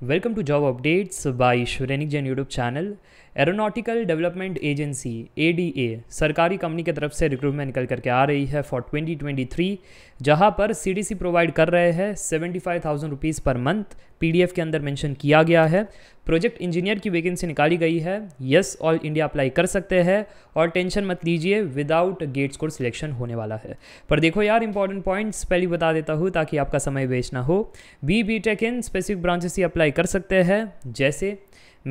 Welcome to Job Updates by Shuranik Jain YouTube channel. Aeronautical development agency a सरकारी company की तरफ से recruitment निकल करके आ रही है फॉर 2023 जहाँ पर सी प्रोवाइड कर रहे हैं seventy five thousand rupees per month एफ के अंदर मैंशन किया गया है प्रोजेक्ट इंजीनियर की वैकेंसी निकाली गई है यस ऑल इंडिया अप्लाई कर सकते हैं और टेंशन मत लीजिए विदाउट गेट स्कोर सिलेक्शन होने वाला है पर देखो यार इंपॉर्टेंट पॉइंट्स पहले बता देता हूँ ताकि आपका समय वेस्ट ना हो B B tech in specific branches ही अप्लाई कर सकते हैं जैसे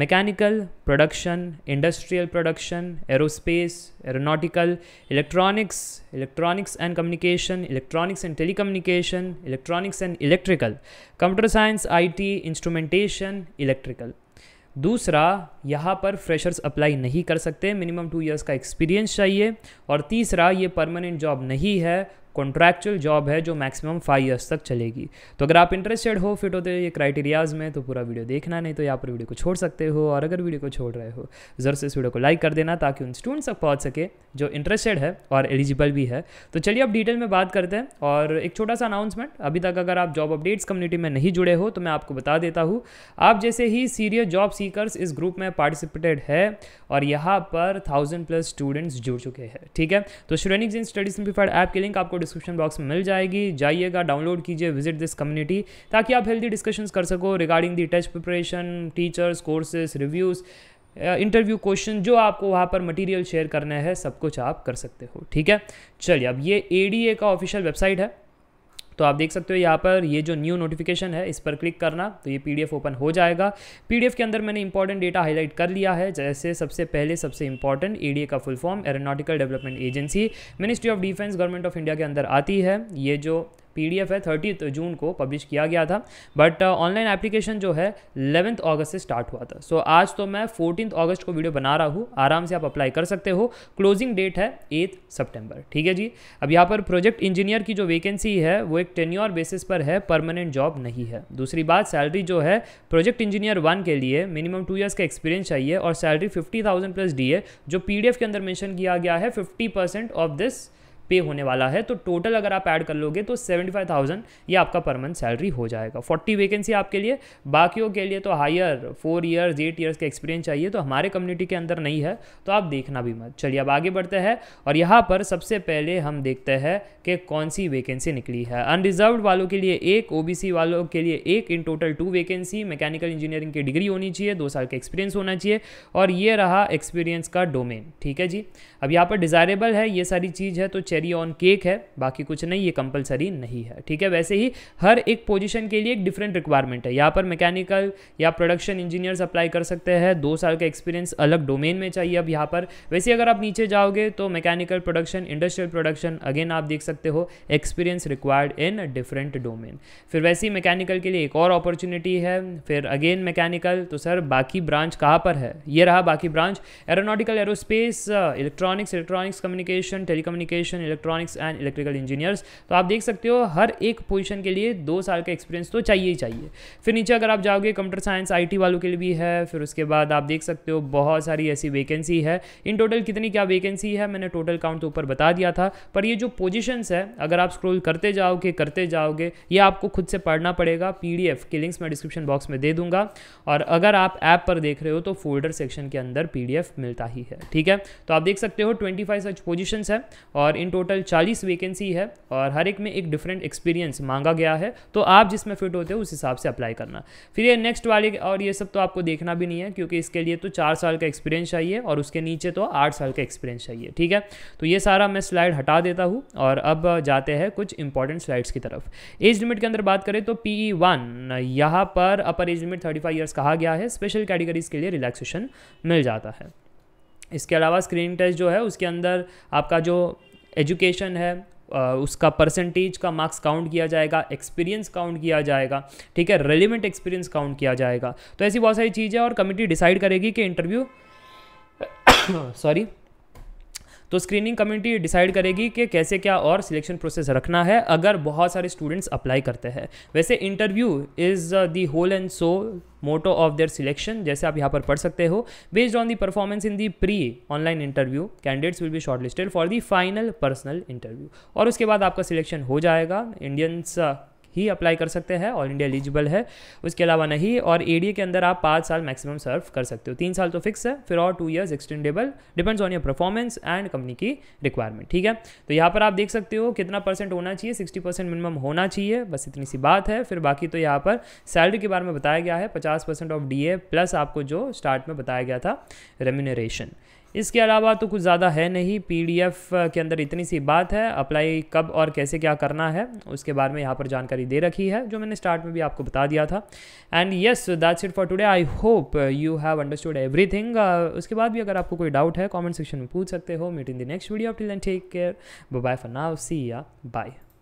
mechanical production industrial production aerospace aeronautical electronics electronics and communication electronics and telecommunication electronics and electrical computer science I T instrumentation electrical दूसरा यहाँ पर फ्रेशर्स अप्लाई नहीं कर सकते मिनिमम टू इयर्स का एक्सपीरियंस चाहिए और तीसरा ये परमानेंट जॉब नहीं है कॉन्ट्रैक्चुअल जॉब है जो मैक्सिमम फाइव ईयर्स तक चलेगी तो अगर आप इंटरेस्टेड हो फिट होते ये क्राइटेरियाज़ में तो पूरा वीडियो देखना नहीं तो यहाँ पर वीडियो को छोड़ सकते हो और अगर वीडियो को छोड़ रहे हो ज़रूर से इस वीडियो को लाइक कर देना ताकि उन स्टूडेंट्स तक पहुँच सके जो इंटरेस्टेड है और एलिजिबल भी है तो चलिए अब डिटेल में बात करते हैं और एक छोटा सा अनाउंसमेंट अभी तक अगर आप जॉब अपडेट्स कम्युनिटी में नहीं जुड़े हो तो मैं आपको बता देता हूँ आप जैसे ही सीरियस जॉब सीकरस इस ग्रुप में पार्टिसिपेटेड है और यहाँ पर थाउजेंड प्लस स्टूडेंट्स जुड़ चुके हैं ठीक है तो Shreni Jain study simplified app की लिंक आपको डिस्क्रिप्शन बॉक्स में मिल जाएगी जाइएगा डाउनलोड कीजिए विजिट दिस कम्युनिटी ताकि आप हेल्दी डिस्कशंस कर सको regarding the test preparation teachers courses reviews interview question जो आपको वहाँ पर मटेरियल शेयर करना है सब कुछ आप कर सकते हो ठीक है चलिए अब ये ए का ऑफिशियल वेबसाइट है तो आप देख सकते हो यहाँ पर ये जो न्यू नोटिफिकेशन है इस पर क्लिक करना तो ये पी ओपन हो जाएगा पी के अंदर मैंने इंपॉर्टेंट डेटा हाईलाइट कर लिया है जैसे सबसे पहले सबसे इंपॉर्टेंट ए का full form aeronautical development agency ministry of defence government of India के अंदर आती है ये जो पीडीएफ है थर्टी जून को पब्लिश किया गया था बट ऑनलाइन एप्लीकेशन जो है इलेवंथ अगस्त से स्टार्ट हुआ था सो so, आज तो मैं फोर्टीन अगस्त को वीडियो बना रहा हूँ आराम से आप अप्लाई कर सकते हो क्लोजिंग डेट है एथ सेप्टेम्बर ठीक है जी अब यहाँ पर प्रोजेक्ट इंजीनियर की जो वैकेंसी है वो एक टेन्योर बेसिस पर है परमानेंट जॉब नहीं है दूसरी बात सैलरी जो है प्रोजेक्ट इंजीनियर वन के लिए मिनिमम टू ईयर्स का एक्सपीरियंस चाहिए और salary fifty thousand plus D जो पी के अंदर मैंशन किया गया है फिफ्टी ऑफ दिस पे होने वाला है तो टोटल अगर आप ऐड कर लोगे तो सेवेंटी फाइव थाउजेंड ये आपका पर मंथ सैलरी हो जाएगा फोर्टी वैकेंसी आपके लिए बाकियों के लिए तो higher four years eight years का एक्सपीरियंस चाहिए तो हमारे कम्युनिटी के अंदर नहीं है तो आप देखना भी मत चलिए अब आगे बढ़ते हैं और यहाँ पर सबसे पहले हम देखते हैं कि कौन सी वैकेंसी निकली है अनरिजर्व वालों के लिए एक ओ वालों के लिए एक in total two vacancy mechanical engineering की डिग्री होनी चाहिए दो साल का एक्सपीरियंस होना चाहिए और ये रहा एक्सपीरियंस का डोमेन ठीक है जी अब यहाँ पर डिज़ायरेबल है ये सारी चीज़ है तो चेरी ऑन केक है बाकी कुछ नहीं ये कंपलसरी नहीं है ठीक है वैसे ही हर एक पोजीशन के लिए एक डिफरेंट रिक्वायरमेंट है यहाँ पर मैकेनिकल या प्रोडक्शन इंजीनियर्स अप्लाई कर सकते हैं दो साल का एक्सपीरियंस अलग डोमेन में चाहिए अब यहाँ पर वैसे अगर आप नीचे जाओगे तो mechanical production industrial production again आप देख सकते हो experience required in different domain फिर वैसे ही मैकेनिकल के लिए एक और अपॉर्चुनिटी है फिर अगेन मैकेनिकल तो सर बाकी ब्रांच कहाँ पर है ये रहा बाकी branch aeronautical aerospace electronics electronics communication telecommunication electronics and electrical engineers तो आप देख सकते हो हर एक पोजीशन के लिए दो साल का एक्सपीरियंस तो चाहिए ही चाहिए फिर नीचे अगर आप जाओगे कंप्यूटर साइंस आई वालों के लिए भी है फिर उसके बाद आप देख सकते हो बहुत सारी ऐसी वैकेंसी है इन टोटल कितनी क्या वैकेंसी है मैंने टोटल काउंट तो ऊपर बता दिया था पर ये जो पोजिशंस है अगर आप स्क्रोल करते जाओगे करते जाओगे ये आपको खुद से पढ़ना पड़ेगा पी डी एफ लिंक्स मैं डिस्क्रिप्शन बॉक्स में दे दूंगा और अगर आप ऐप पर देख रहे हो तो फोल्डर सेक्शन के अंदर पीडीएफ मिलता ही है ठीक है तो आप देख सकते हो 25 सच पोजीशंस है और इन टोटल चालीस वैकेंसी है और हर एक में एक डिफरेंट एक्सपीरियंस मांगा गया है तो आप जिसमें फिट होते हो उस हिसाब से अप्लाई करना फिर ये नेक्स्ट वाले और ये सब तो आपको देखना भी नहीं है क्योंकि इसके लिए तो चार साल का एक्सपीरियंस चाहिए और उसके नीचे तो आठ साल का एक्सपीरियंस चाहिए ठीक है तो ये सारा मैं स्लाइड हटा देता हूँ और अब जाते हैं कुछ इंपॉर्टेंट स्लाइड्स की तरफ एज लिमिट के अंदर बात करें तो पी वन e यहाँ पर upper age limit thirty five years कहा गया है स्पेशल कैटेगरीज के लिए रिलैक्सेशन मिल जाता है इसके अलावा स्क्रीन टेस्ट जो है उसके अंदर आपका जो एजुकेशन है उसका परसेंटेज का मार्क्स काउंट किया जाएगा एक्सपीरियंस काउंट किया जाएगा ठीक है रेलिवेंट एक्सपीरियंस काउंट किया जाएगा तो ऐसी बहुत सारी चीज़ें और कमेटी डिसाइड करेगी कि इंटरव्यू सॉरी तो स्क्रीनिंग कमेटी डिसाइड करेगी कि कैसे क्या और सिलेक्शन प्रोसेस रखना है अगर बहुत सारे स्टूडेंट्स अप्लाई करते हैं वैसे interview is the whole and so motto of their selection जैसे आप यहाँ पर पढ़ सकते हो based on the performance in the pre online interview candidates will be shortlisted for the final personal interview और उसके बाद आपका सिलेक्शन हो जाएगा इंडियंस ही अप्लाई कर सकते हैं ऑल इंडिया एलिजिबल है उसके अलावा नहीं और ए के अंदर आप पाँच साल मैक्सिमम सर्व कर सकते हो तीन साल तो फिक्स है फिर और two years extendable depends on your performance and company की रिक्वायरमेंट ठीक है तो यहाँ पर आप देख सकते हो कितना परसेंट होना चाहिए सिक्सटी परसेंट मिनिमम होना चाहिए बस इतनी सी बात है फिर बाकी तो यहाँ पर सैलरी के बारे में बताया गया है पचास परसेंट ऑफ डी प्लस आपको जो स्टार्ट में बताया गया था रेम्यूनरेशन इसके अलावा तो कुछ ज़्यादा है नहीं पीडीएफ के अंदर इतनी सी बात है अप्लाई कब और कैसे क्या करना है उसके बारे में यहाँ पर जानकारी दे रखी है जो मैंने स्टार्ट में भी आपको बता दिया था and yes that's it for today I hope you have understood everything उसके बाद भी अगर आपको कोई डाउट है कॉमेंट सेक्शन में पूछ सकते हो meet in the next video till end take care bye for now see ya bye